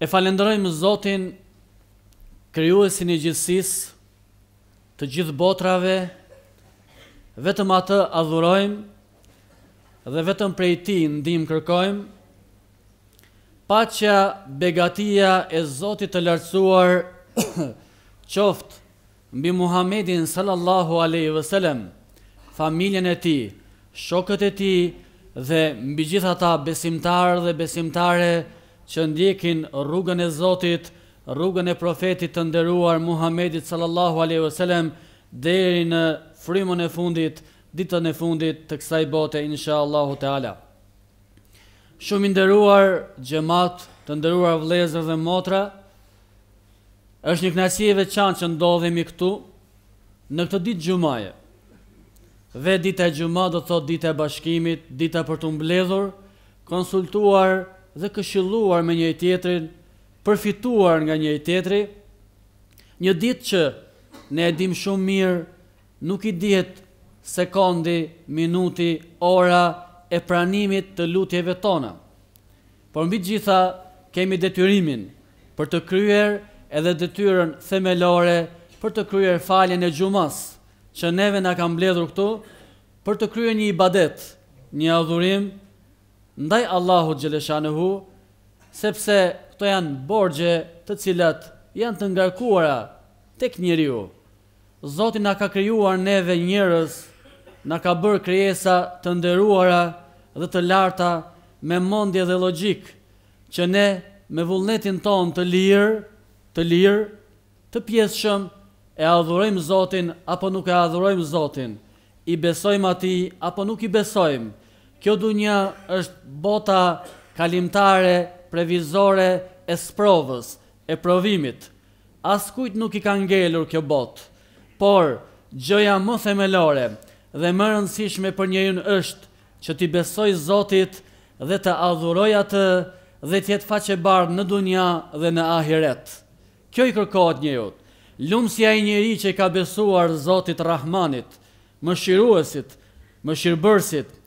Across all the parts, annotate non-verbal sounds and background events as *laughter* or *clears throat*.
E falenderojmë Zotin, krijuesin e gjithësisë, të gjithë botrave, vetëm atë adhurojmë dhe vetëm prej Tij ndim kërkojmë. Paqja, begatia e Zotit të lartësuar *clears throat* qoft mbi Muhamedit sallallahu alaihi wasallam, familjen e tij, shokët e tij dhe mbi gjithë ata besimtarë dhe besimtare që ndjekin rrugën e Zotit, rrugën e profetit të nderuar Muhammedit sallallahu alaihi wasallam deri në frymën e fundit, ditën e fundit të kësaj bote inshallahu teala. Shumë i nderuar xhamat, të nderuar vëllezër dhe motra, është një kënaqësi e veçantë që ndodhemi këtu në këtë ditë xhumaje. Dhe dita e gjumat do thotë dita e bashkimit, dita për të mbledhur, konsultuar dhe këshilluar me njëri tjetrin, përfituar nga njëri tjetri. Një ditë që ne edhim dim shumë mirë, nuk i dihet sekondi, minuti, ora e pranimit të lutjeve tona. Por mbi gjitha kemi detyrimin për të kryer edhe detyrën themelore për të kryer faljen e gjumas që neve na ka mbledhur këtu për të kryer një ibadet, një adhurim ndaj Allahut Gjeleshanehu, sepse këto janë borgje të cilat janë të ngarkuara tek njeriu. Zoti na ka krijuar neve njerëz, na ka bër krijesa të nderuara dhe të larta me mendje dhe logjik, që ne me vullnetin ton të lirë, të lirë, të pjesëshëm e adhurojmë Zotin apo nuk e adhurojmë Zotin, i besojmë atij apo nuk i besojmë. Kjo dunja është bota kalimtare, previzore e sprovës, e provimit. Askujt nuk i ka ngelur kjo bot, por gjëja më themelore dhe më rëndësishme për njëjën është që ti besoj Zotit dhe të adhuroj atë dhe të jetë faqe bardhë në dunja dhe në ahiret. Kjo i kërkohet njëjët, lumës i njëri që i ka besuar Zotit Rahmanit, më shiruesit, më shirëbërsit,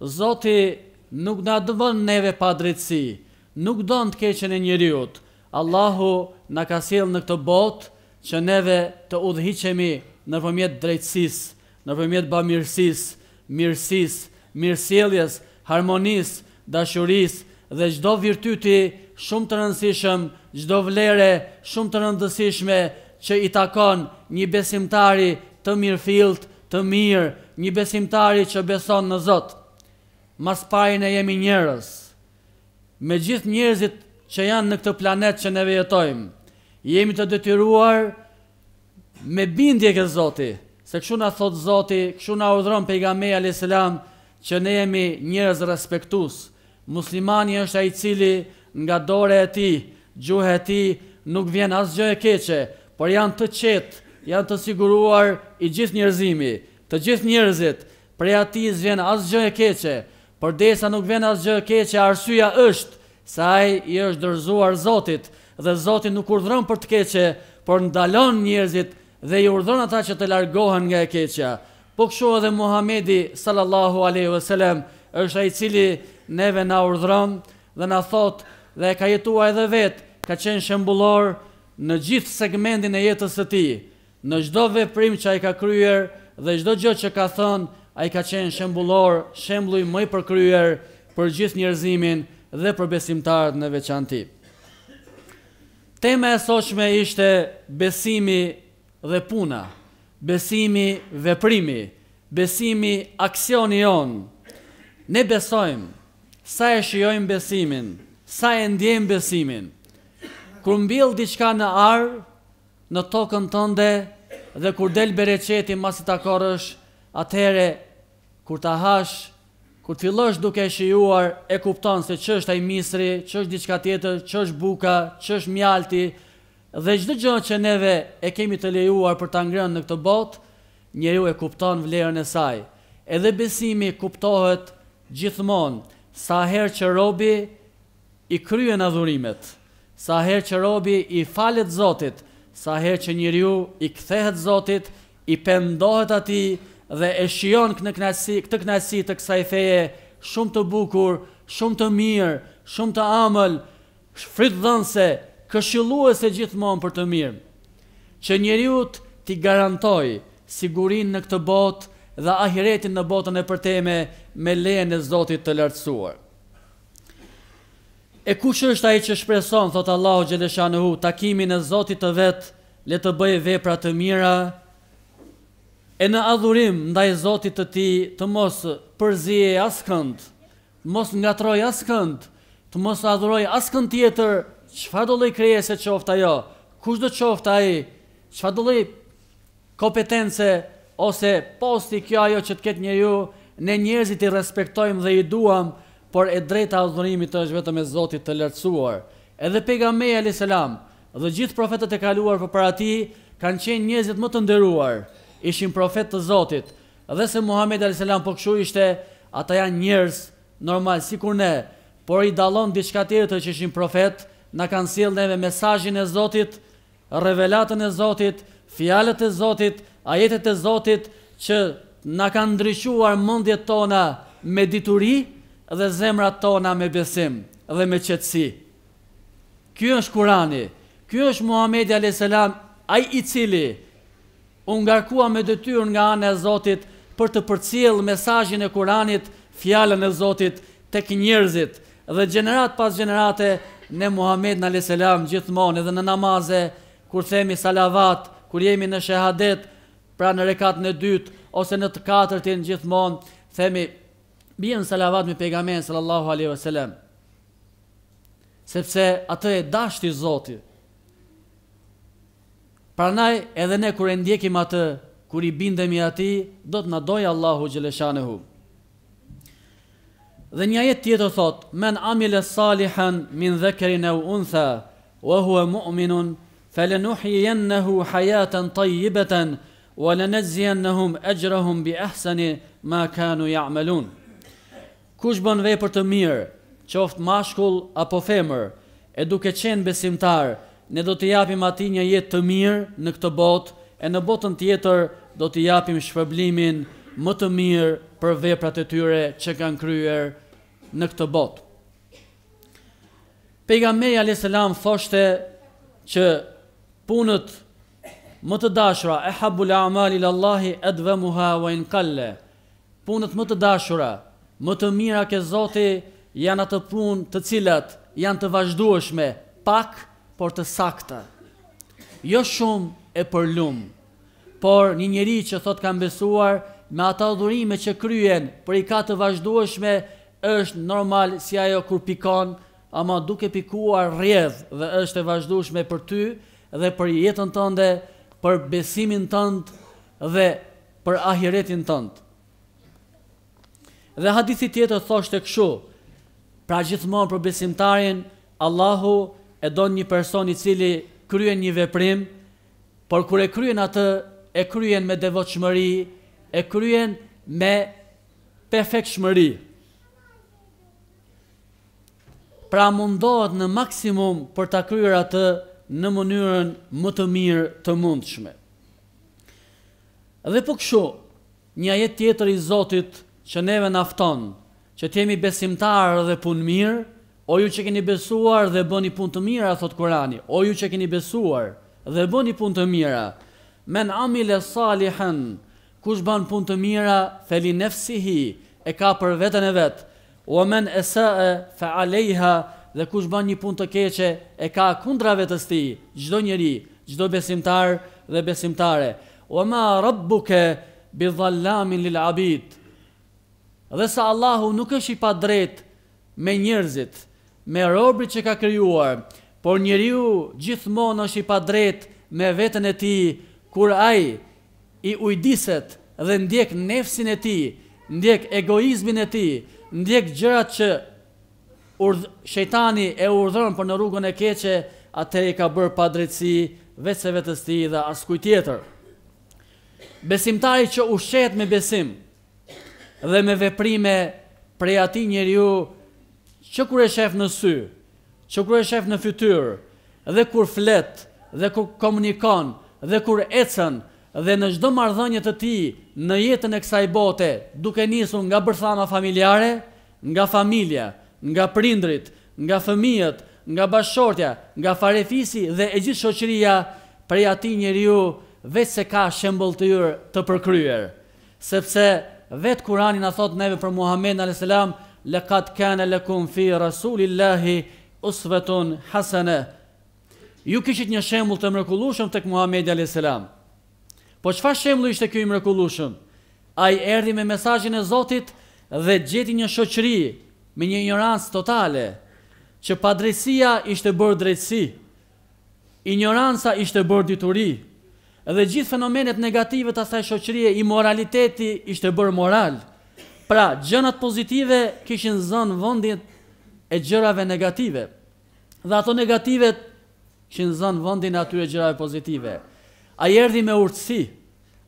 Zoti nuk na dëvën neve pa drejtësi, nuk don të keqen e njeriut. Allahu na ka sjell në këtë botë që neve të udhëhiqemi nëpërmjet drejtësisë, nëpërmjet bamirësisë, mirësisë, mirësjelljes, harmonisë, dashurisë dhe çdo virtyti shumë të rëndësishëm, çdo vlere shumë të rëndësishme që i takon një besimtari të mirëfillt, të mirë, një besimtari që beson në Zotë mas pari ne jemi njerës Me gjithë njerëzit që janë në këtë planet që ne vejetojmë, jemi të detyruar me bindje këtë Zoti, se këshu nga thotë Zoti, këshu nga urdhron pejgamej Alislam, që ne jemi njerëz respektus. Muslimani është a i cili nga dore e ti, gjuhe e ti, nuk vjen asë gjë e keqe, por janë të qetë, janë të siguruar i gjithë njerëzimi, të gjithë njerëzit, prej ati zvjen asë gjë e keqe, për desa nuk vjen asgjë keqe, arsyeja është se ai i është dorëzuar Zotit dhe Zoti nuk urdhëron për të keqe, por ndalon njerëzit dhe i urdhëron ata që të largohen nga e keqja. Po kështu edhe Muhamedi sallallahu alaihi wasallam është ai i cili neve nga urdhëron dhe na thot dhe ka jetuar edhe vet, ka qenë shembullor në gjithë segmentin e jetës së tij, në çdo veprim që ai ka kryer dhe çdo gjë që ka thënë a i ka qenë shembulor, shembluj mëj përkryer për gjithë njerëzimin dhe për besimtarët në veçanti. Tema e soqme ishte besimi dhe puna, besimi dhe primi, besimi aksioni jonë. Ne besojmë, sa e shiojmë besimin, sa e ndjejmë besimin. kur mbilë diçka në arë, në tokën tënde, dhe kur del bereqeti masit akorësh, atëhere kur ta hash, kur të fillosh duke shijuar, e kupton se që është ai misri, që është diçka tjetër, që është buka, që është mjalti, dhe gjithë gjë që neve e kemi të lejuar për ta ngrënë në këtë botë, njeriu e kupton vlerën e saj. Edhe besimi kuptohet gjithmonë, sa herë që robi i kryen adhurimet, sa herë që robi i falet Zotit, sa herë që njeriu i kthehet Zotit, i pendohet atij dhe e shion në knasi, këtë knasi të kësaj feje shumë të bukur, shumë të mirë, shumë të amël, shfrit dhënëse, këshilluese gjithmonë për të mirë. Që njeriut t'i garantoj sigurin në këtë botë dhe ahiretin në botën e përteme me lejën e zotit të lartësuar. E kush është ai që shpreson, thot Allahu hu, takimin e Zotit të vet, le të bëjë vepra të mira, e në adhurim ndaj Zotit të ti të mos përzije askënd, mos nga troj askënd, të mos adhuroj askënd tjetër, qëfa do lej kreje se qofta jo, kush do qofta i, qëfa do lej kompetence, ose posti kjo ajo që të ketë ju, ne njerëzit i respektojmë dhe i duam, por e drejta adhurimit është vetëm e Zotit të lërcuar. Edhe pega me e dhe gjithë profetet e kaluar për para ti, kanë qenë njerëzit më të nderuar, ishin profet të Zotit, dhe se Muhammed a.s. po këshu ishte, ata janë njërës, normal, si kur ne, por i dalon në diçka tjere të që ishin profet, në kanë siel neve mesajin e Zotit, revelatën e Zotit, fjalët e Zotit, ajetet e Zotit, që në kanë ndryshuar mundjet tona me dituri dhe zemrat tona me besim dhe me qëtësi. Kjo është Kurani, kjo është Muhammed a.s. a i cili, unë garkua me dëtyr nga anë e Zotit për të përcil mesajin e Kuranit, fjallën e Zotit, tek kënjërzit dhe gjenerat pas gjenerate në Muhammed në Aleselam gjithmonë edhe në namaze, kur themi salavat, kur jemi në shahadet, pra në rekat në dytë ose në të katërtin gjithmonë, themi bjenë salavat me pegamen sallallahu aleyhi ve Sepse atë e dashti Zotit, Pranaj edhe ne kër e ndjekim atë, kër i bindemi ati, do të dojë Allahu Gjeleshanehu. Dhe një jetë tjetër thot, men amile salihan min dhekerin e untha, wa hua mu'minun, felenuhi jennehu hajaten tajjibeten, wa lenezjen nehum eqrahum bi ehsani, ma kanu ja amelun. Kush bën vej për të mirë, qoftë mashkull apo femër, e duke qenë besimtarë, ne do të japim ati një jetë të mirë në këtë botë, e në botën tjetër do të japim shpërblimin më të mirë për veprat e tyre që kanë kryer në këtë botë. Pejgamberi alayhis salam thoshte që punët më të dashura e habul amali lillahi adwamuha wa in kalle, Punët më të dashura, më të mira ke Zoti janë ato punë të cilat janë të vazhdueshme, pak por të sakta. Jo shumë e përlum, por një njeri që thot kam besuar me ata dhurime që kryen për i ka të vazhdueshme është normal si ajo kur pikon, ama duke pikuar rjedh dhe është e vazhdueshme për ty dhe për jetën tënde, për besimin tënd dhe për ahiretin tënd. Dhe hadithi tjetër thoshte kështu: Pra gjithmonë për besimtarin, Allahu e don një person i cili kryen një veprim, por kur e kryen atë, e kryen me devotshmëri, e kryen me perfektshmëri. Pra mundohet në maksimum për ta kryer atë në mënyrën më të mirë të mundshme. Dhe po kështu, një ajet tjetër i Zotit që neve nafton, që të jemi besimtarë dhe punë mirë, O ju që keni besuar dhe bëni punë të mira, thot Kurani. O ju që keni besuar dhe bëni punë të mira. Men amile salihën, kush ban punë të mira, felin nefsi hi, e ka për vetën e vetë. O men esë e, fe alejha, dhe kush ban një punë të keqe, e ka kundra vetës ti, gjdo njeri, gjdo besimtar dhe besimtare. O ma rabbuke, bi dhallamin lil abit. Dhe sa Allahu nuk është i pa drejt me njerëzit, me robri që ka kryuar, por njëriu gjithmon është i padret me vetën e ti, kur aj i ujdiset dhe ndjek nefsin e ti, ndjek egoizmin e ti, ndjek gjërat që urdh, shetani e urdhërën për në rrugën e keqe, atër i ka bërë padretësi vetëse e vetës ti dhe askuj tjetër. Besimtari që ushet me besim dhe me veprime Prej ati njeriu që kur e shef në sy, që kur e shef në fytyr, dhe kur flet, dhe kur komunikon, dhe kur ecën, dhe në gjdo mardhënjët të ti në jetën e kësaj bote, duke nisu nga bërthama familjare, nga familja, nga prindrit, nga fëmijët, nga bashortja, nga farefisi dhe e gjithë qoqëria, prej ati njëri ju, vetë se ka shembol të jurë të përkryer. Sepse, vetë kurani në thotë neve për Muhammed a.s lëkat kane lekum fi rasulillahi usvetun hasene. Ju kishit një shemull të mrekullushëm të këmuhamedi a.s. Po qëfa shemullu ishte kjo i mrekullushëm? A i erdi me mesajin e Zotit dhe gjeti një shoqëri me një ignorancë totale, që padresia ishte bërë drejtësi, ignoranca ishte bërë dituri, dhe gjithë fenomenet negativet asaj shoqërie, i moraliteti ishte bërë moralë pra gjënat pozitive kishin zën vendet e gjërave negative dhe ato negative kishin zën vendin e atyre gjërave pozitive ai erdhi me urtësi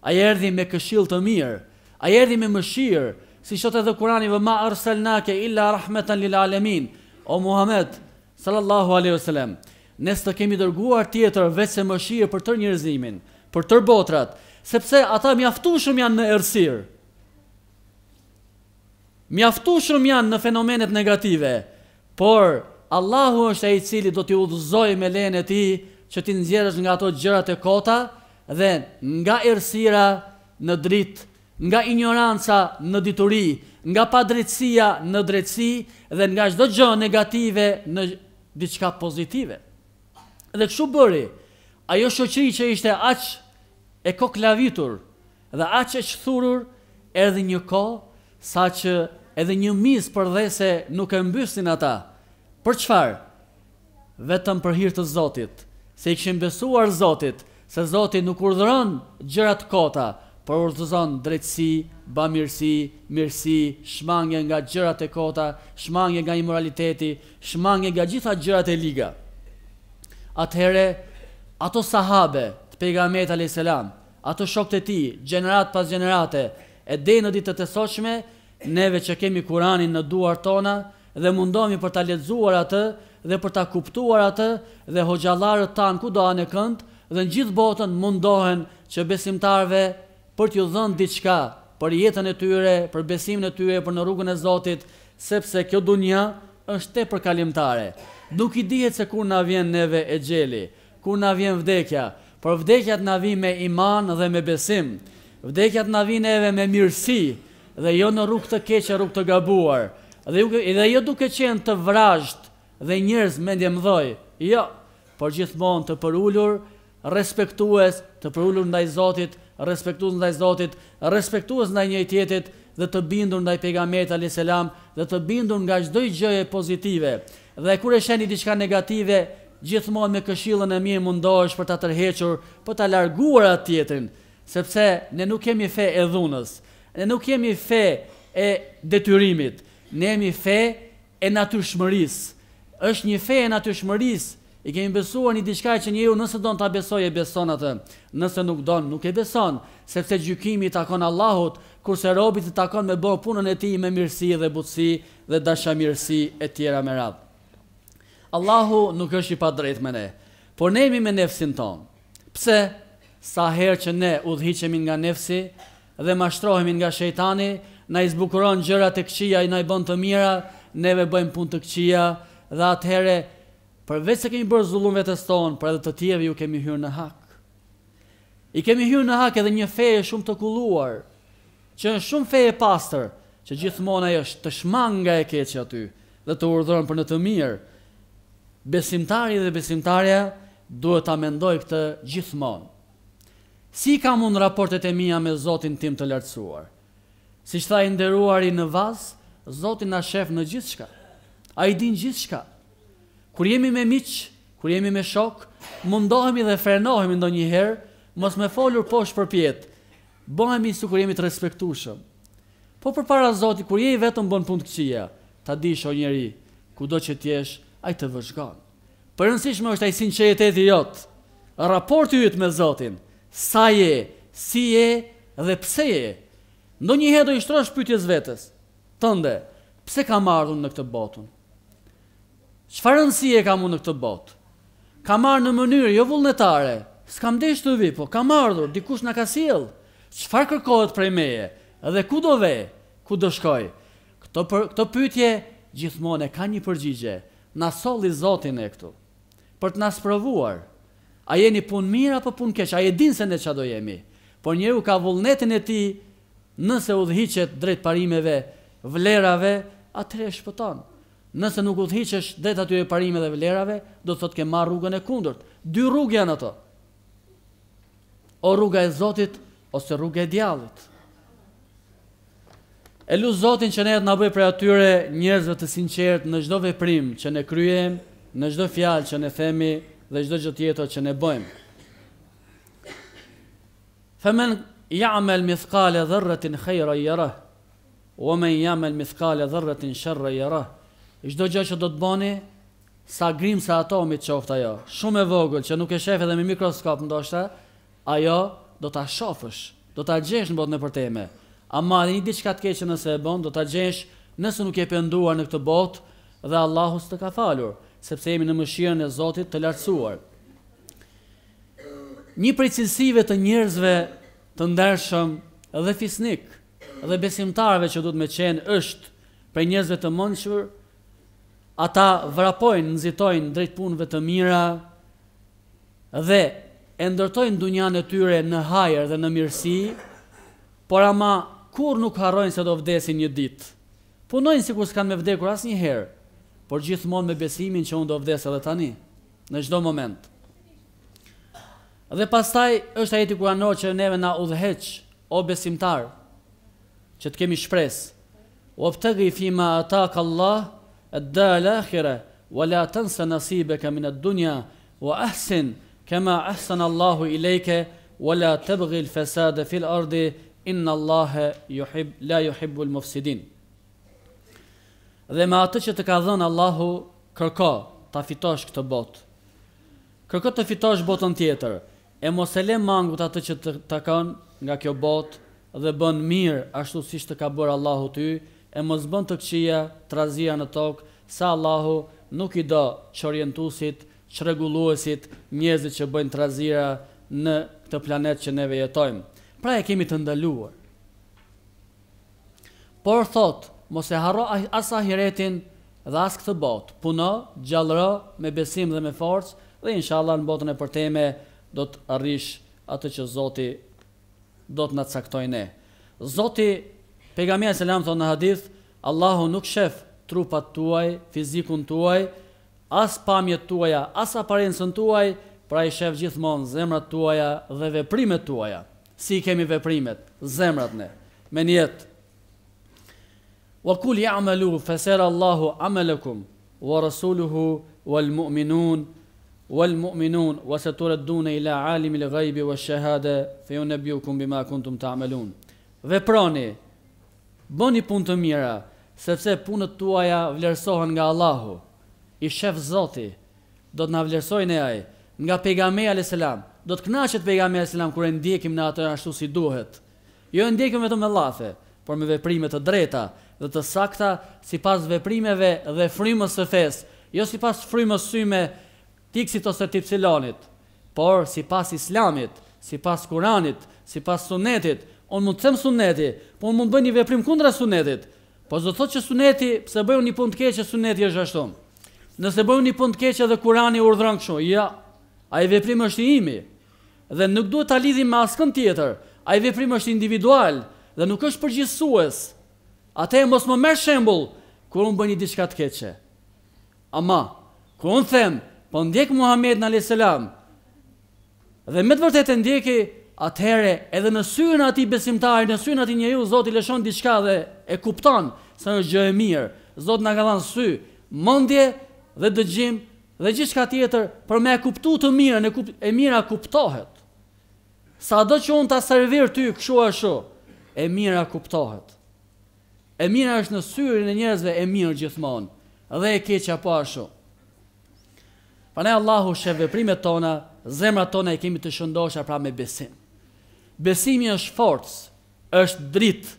ai erdhi me këshill të mirë ai erdhi me mëshirë si thotë edhe Kurani ve ma arsalnake illa rahmetan lil alamin o muhammed sallallahu alaihi wasallam ne stë kemi dërguar tjetër veç se mëshirë për tër njerëzimin për tër botrat sepse ata mjaftu shum janë në errësirë Mjaftu shumë janë në fenomenet negative, por Allahu është e i cili do t'i udhëzoj me lene ti që ti nëzjerës nga ato gjërat e kota dhe nga ersira në dritë, nga ignoranca në dituri, nga padritsia në drejtësi dhe nga shdo gjë negative në diçka pozitive. Dhe këshu bëri, ajo shoqëri që ishte aq e koklavitur dhe aq e qëthurur edhe një ko sa që edhe një mis për dhe se nuk e mbysin ata. Për qëfar? Vetëm për hirtë të Zotit, se i këshim besuar Zotit, se Zotit nuk urdhëron gjërat kota, për urdhëzon drejtësi, bamirësi, mirësi, shmangje nga gjërat e kota, shmangje nga imoraliteti, shmangje nga gjitha gjërat e liga. Atëhere, ato sahabe të pejgamet a.s. Ato shokët e ti, gjenerat pas gjenerate, e dhe në ditë të të soqme, neve që kemi Kur'anin në duart tona dhe mundohemi për ta lexuar atë dhe për ta kuptuar atë dhe hoxhallarët tan ku doan e kënd dhe në gjithë botën mundohen që besimtarve për t'ju dhënë diçka për jetën e tyre, për besimin e tyre, për në rrugën e Zotit, sepse kjo dunja është tepër kalimtare. Nuk i dihet se kur na vjen neve e xheli, kur na vjen vdekja, por vdekja na vjen me iman dhe me besim. Vdekja na vjen neve me mirësi, dhe jo në rrugë të keqe, rrugë të gabuar. Dhe ju edhe jo duke qenë të vrazhët dhe njerëz mendje mdhoj. Jo, por gjithmonë të përulur, respektues, të përulur ndaj Zotit, respektues ndaj Zotit, respektues ndaj njëjtëtit dhe të bindur ndaj pejgamberit Ali selam dhe të bindur nga çdo gjë e pozitive. Dhe kur e sheni diçka negative, gjithmonë me këshillën e mirë mundohesh për ta tërhequr, për ta larguar atë sepse ne nuk kemi fe e dhunës. Ne nuk jemi fe e detyrimit, ne jemi fe e natyrshmëris. është një fe e natyrshmëris, i kemi besuar një diçka që njëu nëse don ta besojë e beson atë. Nëse nuk don, nuk e beson, sepse gjykimi i takon Allahut, kurse robit i takon me bën punën e tij me mirësi dhe butësi dhe dashamirësi e tjera me radhë. Allahu nuk është i pa drejt me ne, por ne jemi me nefsin tonë. Pse? Sa herë që ne udhichemi nga nefsi, dhe mashtrohemi nga shejtani, na i zbukuron gjërat e këqija i na i bën të mira, neve bëjmë punë të këqija dhe atëherë përveç se kemi bërë zullum vetes tonë, për edhe të tjerëve ju kemi hyrë në hak. I kemi hyrë në hak edhe një feje shumë të kulluar, që në shumë feje pastër, që gjithmona e është të shmang nga e keqë aty dhe të urdhërën për në të mirë, besimtari dhe besimtarja duhet ta mendoj këtë gjithmonë si kam mund raportet e mija me Zotin tim të lartësuar? Si që tha i nderuari në vazë, Zotin në shef në gjithë shka. A i din gjithë shka. Kur jemi me miqë, kur jemi me shok, mundohemi dhe frenohemi ndo njëherë, mos me folur poshë për pjetë, bohemi su kur jemi të respektushëm. Po për para Zotin, kur je i vetëm bënë punë të këqia, ta di shë njeri, ku do që t'jesh, a i të vëzhgonë. Për nësishme është a i sinceriteti jotë, raporti jëtë me Zotin, sa je, si je dhe pse je. Ndo një hedo i shtrosh pytjes vetës, tënde, pse kam ardhun në këtë botën? Qëfarën si je kam unë në këtë botë? Kam ardhë në mënyrë, jo vullnetare, s'kam desh të vi, po kam ardhur, dikush në ka siel, qëfar kërkohet prej meje, edhe ku do ve, ku do shkoj? Këto, për, këto pytje, gjithmonë e ka një përgjigje, në soli zotin e këtu, për të nësë provuar, A jeni punë mirë apo punë keq? A e din se në që do jemi? Por njeriu ka vullnetin e ti, nëse u dhichet drejt parimeve, vlerave, atëre e shpëton. Nëse nuk u dhichesh drejt aty e dhe vlerave, do të thot ke marrë rrugën e kundërt. Dy rrugë janë ato. O rruga e zotit, ose rruga e djallit. E lu zotin që ne e të nabëj për atyre njerëzve të sinqertë në gjdove primë që ne kryem, në gjdo fjalë që ne themi, dhe çdo gjë tjetër që ne bëjmë. Faman ya'mal mithqala dharratin khayran yara wa man ya'mal mithqala dharratin sharran yara. Çdo gjë që do të bëni sa grim sa atomi të qoftë ajo, shumë e vogël që nuk e shef edhe me mikroskop ndoshta, ajo do ta shofësh, do ta gjesh në botën e përtejme. Amma marrë një diçka të keqe nëse e bën, do ta gjesh nëse nuk e penduar në këtë botë dhe Allahu s'të ka falur sepse jemi në mëshirën e Zotit të lartësuar. Një prej cilësive të njerëzve të ndershëm dhe fisnik dhe besimtarve që duhet me qenë është prej njerëzve të mëndshur, ata vrapojnë, nëzitojnë drejt punëve të mira dhe e ndërtojnë dunjanë e tyre në hajër dhe në mirësi, por ama kur nuk harrojnë se do vdesin një ditë. Punojnë si kur s'kanë me vdekur asë një herë, por gjithmonë me besimin që unë do vdes edhe tani, në gjdo moment. Dhe pastaj është ajeti kuranor që neve na udheq, o besimtar, që të kemi shpres, o pëtëgri fi ma ata Allah, e dhe akhire, o la tënë nasibaka min ad-dunya dunja, o ahsin, kema ahsan Allahu i lejke, o la të fasada fesade fil ardi, inna Allahe yuhib la juhibbul mufsidin dhe me atë që të ka dhënë Allahu, kërko ta fitosh këtë botë. Kërko të fitosh botën tjetër, e mos e le mangut atë që të takon nga kjo botë dhe bën mirë ashtu si që të ka bërë Allahu ty, e mos bën të këqia, trazia në tokë, sa Allahu nuk i do që orientusit, që që bëjnë trazira në këtë planet që neve jetojmë. Pra e kemi të ndaluar. Por thotë, mos e harro as ahiretin dhe as këtë botë. Puno, gjallëro me besim dhe me forcë dhe inshallah në botën e përtejme do të arrish atë që Zoti do të na caktojë ne. Zoti pejgamberi sallallahu alajhi wasallam në hadith, Allahu nuk shef trupat tuaj, fizikun tuaj, as pamjet tuaja, as aparencën tuaj, pra i shef gjithmonë zemrat tuaja dhe veprimet tuaja. Si kemi veprimet, zemrat ne, me njetë, Wa kul ja'malu fasara Allahu amalakum wa rasuluhu wal mu'minun wal mu'minun wa saturadun ila alim al ghaib wa shahada fa yunabbiukum bima kuntum ta'malun. Veproni. Bëni punë të mira, sepse punët tuaja vlerësohen nga Allahu. I shef Zoti do të na vlerësojë ai nga pejgamberi alayhis salam. Do të kënaqet pejgamberi alayhis salam kur e ndjekim në atë ashtu si duhet. Jo e ndjekim vetëm me llafe, por me veprime të drejta, dhe të sakta si pas veprimeve dhe frimës së fes, jo si pas frimës syme tiksit ose tipsilonit, por si pas islamit, si pas kuranit, si pas sunetit, on mund të them suneti, po on mund bëj një veprim kundra sunetit, po zdo thot që suneti, pse bëj një pun të keqë, suneti është ashtu. Nëse bëj një pun të keqë dhe kurani urdhërën këshu, ja, a i veprim është i imi, dhe nuk duhet të lidhim me askën tjetër, a i veprim është individual, dhe nuk është përgjithsues, Ate e mos më mërë shembul, Kërë unë bëni një diçka të keqe. Ama, kërë unë them, po ndjek Muhammed në a.s. Dhe me të vërtet e ndjeki, atëhere edhe në syrën ati besimtari, në syrën ati njeju, Zotë i leshon diçka dhe e kupton se në gjë e mirë. Zotë në ka dhanë sy, mëndje dhe dëgjim dhe gjithka tjetër për me e kuptu të mirë, e, e mira kuptohet. Sa do që unë të servir ty, këshu e shu, e mira kuptohet. E mira është në syrin e njerëzve e mirë gjithmonë dhe e keqja apo ashtu. Pra ne Allahu sheh veprimet tona, zemrat tona e kemi të shëndosha pra me besim. Besimi është forcë, është dritë.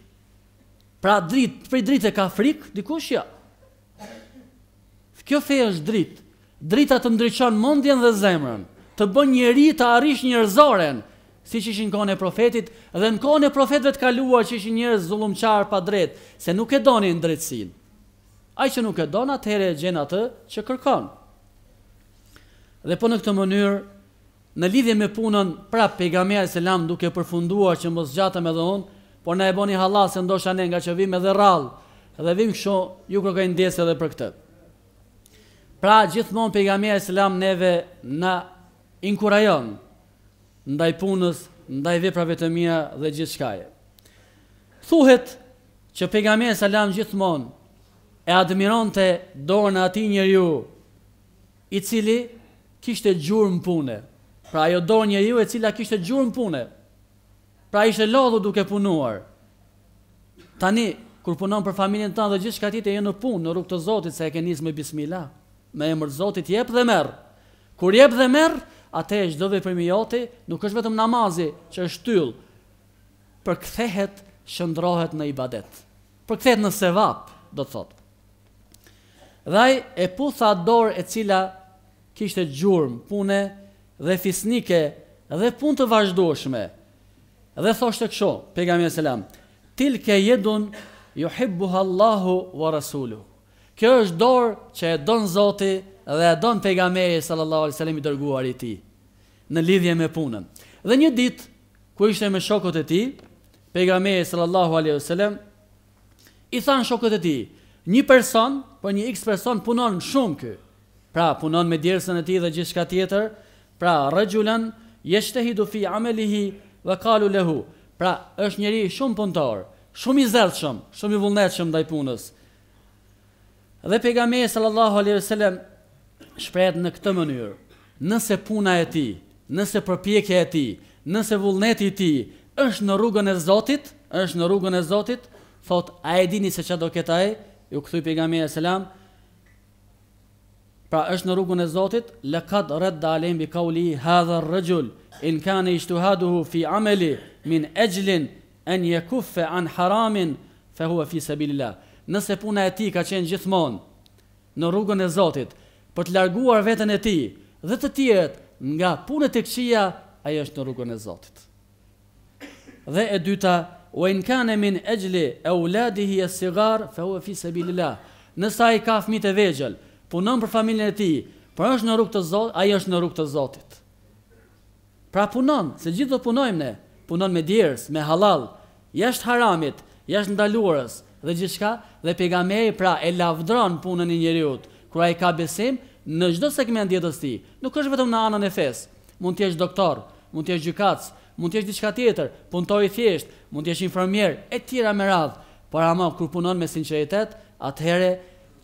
Pra dritë, për dritë e ka frikë dikush ja. Jo. Kjo fe është dritë. Drita të ndriçon mendjen dhe zemrën, të bën njeriu të arrijë njerëzoren, si që ishin në kone profetit, dhe në kone profetve të kaluar që ishin njërë zullum qarë pa drejt, se nuk e doni në drejtsin. Ajë që nuk e doni, atëhere e gjenë atë që kërkon. Dhe po në këtë mënyrë, në lidhje me punën pra pegamea e selam duke përfunduar që mos zgjatem edhe dhe unë, por në e boni halasë në do shane nga që vim edhe dhe rallë, dhe vim kësho ju kërkojnë desë edhe për këtë. Pra gjithmonë pejgamberi selam neve na inkurajon, ndaj punës, ndaj veprave të mia dhe shkaje. Thuhet që pejgamberi sallallahu alajhi wasallam e admironte dorën ati atij i cili kishte gjurmë pune. Pra ajo dorë njeriu e cila kishte gjurmë pune. Pra ishte lodhur duke punuar. Tani kur punon për familjen tënde dhe gjithçka ti të jeni jo në punë në rrugën e Zotit se e ke nisur me bismillah, me emrin e Zotit jep dhe merr. Kur jep dhe merr, atë e shdo dhe për mi nuk është vetëm namazi që është tyll, për këthehet në ibadet. Për këthehet në sevap, do të thotë. Dhaj e putha dorë e cila kishte gjurëm, pune dhe fisnike dhe punë të vazhdueshme. Dhe thoshte kësho, pejgamberi selam, til ke jedun, Allahu wa rasuluh, Kjo është dorë që e donë zoti, dhe e donë pejgamberi sallallahu alaihi wasallam i dërguar i tij në lidhje me punën. Dhe një ditë ku ishte me shokët e tij, pejgamberi sallallahu alaihi wasallam i than shokët e tij, një person, po një X person punon shumë kë, Pra punon me djersën e tij dhe gjithçka tjetër, pra rajulan yashtahidu fi amalihi wa qalu lahu. Pra është njëri shumë punëtor, shumë i zellshëm, shumë i vullnetshëm ndaj punës. Dhe pejgamberi sallallahu alaihi wasallam shprehet në këtë mënyrë. Nëse puna e ti, nëse përpjekja e ti, nëse vullneti i ti është në rrugën e Zotit, është në rrugën e Zotit, thot a e dini se çfarë do ketë ai? Ju kthy pejgamberi selam. Pra është në rrugën e Zotit, la kad rad dalem bi qouli hadha ar-rajul in kana ijtihaduhu fi amali min ajlin an yakuffa an haramin fa huwa fi sabilillah. Nëse puna e tij ka qenë gjithmonë në rrugën e Zotit, për të larguar veten e tij dhe të tjerët nga puna tek xhia, ai është në rrugën e Zotit. Dhe e dyta, wa in kana min ajli auladihi e sigar fa huwa fi sabilillah. Në sa i ka fmit e vegjel, punon për familjen e tij, për është në rrugën e Zotit, ai është në rrugën e Zotit. Pra punon, se gjithë do punojmë ne, punon me djerës, me halal, jashtë haramit, jashtë ndaluarës dhe gjithçka dhe pejgamberi pra e lavdron punën e njerëzit kur ai ka besim në çdo segment të jetës tij. Nuk është vetëm në anën e fesë. Mund të jesh doktor, mund të jesh gjykatës, mund të jesh diçka tjetër, punëtor i thjesht, mund të jesh infermier e tjera me radhë. Por ama kur punon me sinqeritet, atëherë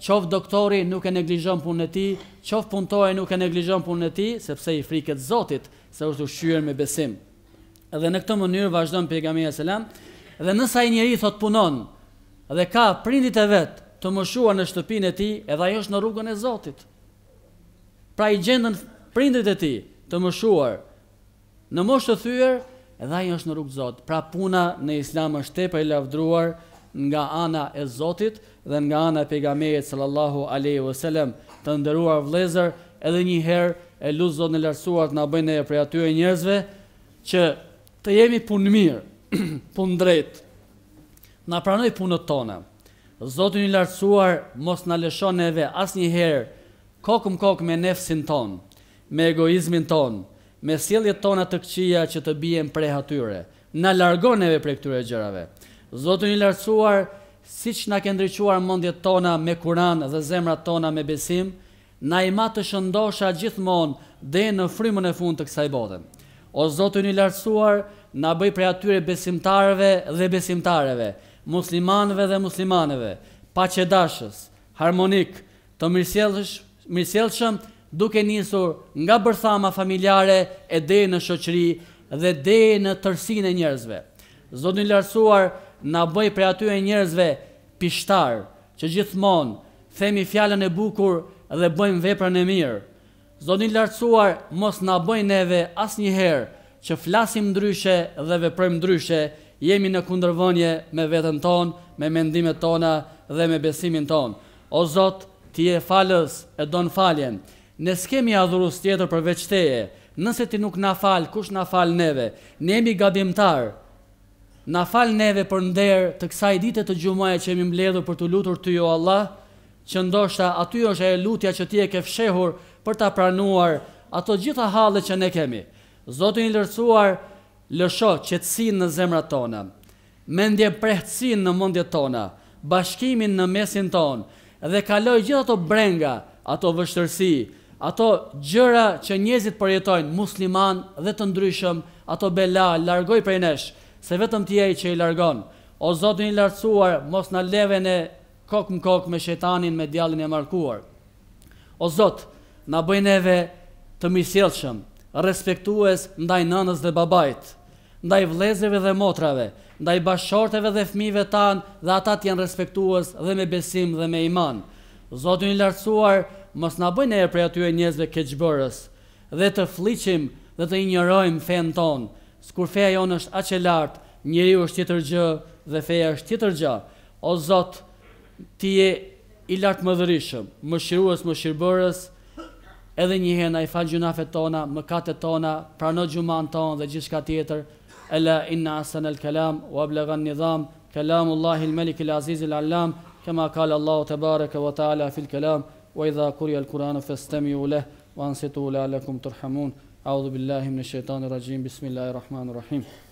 qof doktori nuk e neglizhon punën e tij, qof punëtori nuk e neglizhon punën e tij, sepse i friket Zotit se është ushqyer me besim. Edhe në këtë mënyrë vazhdon pejgamberi selam, dhe nëse ai njeriu thot punon dhe ka prindit e vet, të mëshuar në shtëpinë e tij, edhe ajo është në rrugën e Zotit. Pra i gjendën prindërit e tij të mëshuar në moshë të thyer, edhe ajo është në rrugën e Zotit. Pra puna në Islam është tepe i lavdruar nga ana e Zotit dhe nga ana e pejgamberit sallallahu alaihi wasallam, të nderuar vlezër edhe një herë e lusë Zotin e lartësuar të na e ne për ato njerëzve që të jemi punë mirë, *clears throat* punë drejt. Na pranoj punën tonë. Zotin i lartësuar mos në lëshon e ve një herë, kokëm kokë me nefsin ton, me egoizmin ton, me sielit tona të këqia që të bijen prej hatyre, në largon e prej këtyre gjërave. Zotin i lartësuar, si që në këndryquar mundjet tona me kuran dhe zemra tona me besim, na i të shëndosha gjithmonë dhe në frymën e fund të kësaj botën. O Zotin i lartësuar, na bëj prej atyre besimtarëve dhe besimtareve, Muslimanëve dhe muslimaneve, paqëdashës, harmonik, të mirësjelëshëm mirësjellshëm, duke nisur nga bërthama familjare e deri në shoqëri dhe deri në tërsinë e njerëzve. Zot i larësuar na bëj për aty e njerëzve pishtar, që gjithmonë themi fjalën e bukur dhe bëjmë veprën e mirë. Zoni i larësuar mos na bëj never asnjëherë që flasim ndryshe dhe veprojmë ndryshe jemi në kundërvënje me vetën ton, me mendimet tona dhe me besimin ton. O Zot, ti e falës e don faljen. Ne s'kemi adhurus tjetër për veçteje, nëse ti nuk na fal, kush na fal neve? Ne jemi gabimtar. Na fal neve për nder të kësaj dite të gjumaj që jemi mbledhur për të lutur ty o Allah, që ndoshta aty është e lutja që ti e ke fshehur për ta pranuar ato gjitha hallet që ne kemi. Zotin i lërcuar, lësho qetësinë në zemrat tona, mendje prehtësin në mendjet tona, bashkimin në mesin ton dhe kaloj gjithë ato brenga, ato vështërsi, ato gjëra që njerëzit përjetojnë musliman dhe të ndryshëm, ato bela largoj prej nesh, se vetëm ti je që i largon. O Zoti i lartësuar, mos na leve në kokë në kokë me shetanin me djallin e markuar. O Zot, na bëj neve të mirësjellshëm, respektues ndaj nënës dhe babait ndaj vlezeve dhe motrave, ndaj bashorteve dhe fmive tanë dhe ata janë respektuës dhe me besim dhe me iman. Zotin i lartësuar, mos në bëjnë e prej aty e njëzve keqëbërës, dhe të fliqim dhe të injërojmë fenë tonë, s'kur feja jonë është aqe lartë, njëri është tjetër gjë dhe feja është tjetër gjë, o Zot, ti e i lartë më dhërishëm, më shiruës, më shirëbërës, edhe njëhena i falë gjunafe tona, më kate tona, prano gjumanë tonë dhe gjithë tjetër, ألا إن أحسن الكلام وأبلغ النظام كلام الله الملك العزيز العلام كما قال الله تبارك وتعالى في الكلام وإذا قرئ القرآن فاستمعوا له وأنصتوا لعلكم ترحمون أعوذ بالله من الشيطان الرجيم بسم الله الرحمن الرحيم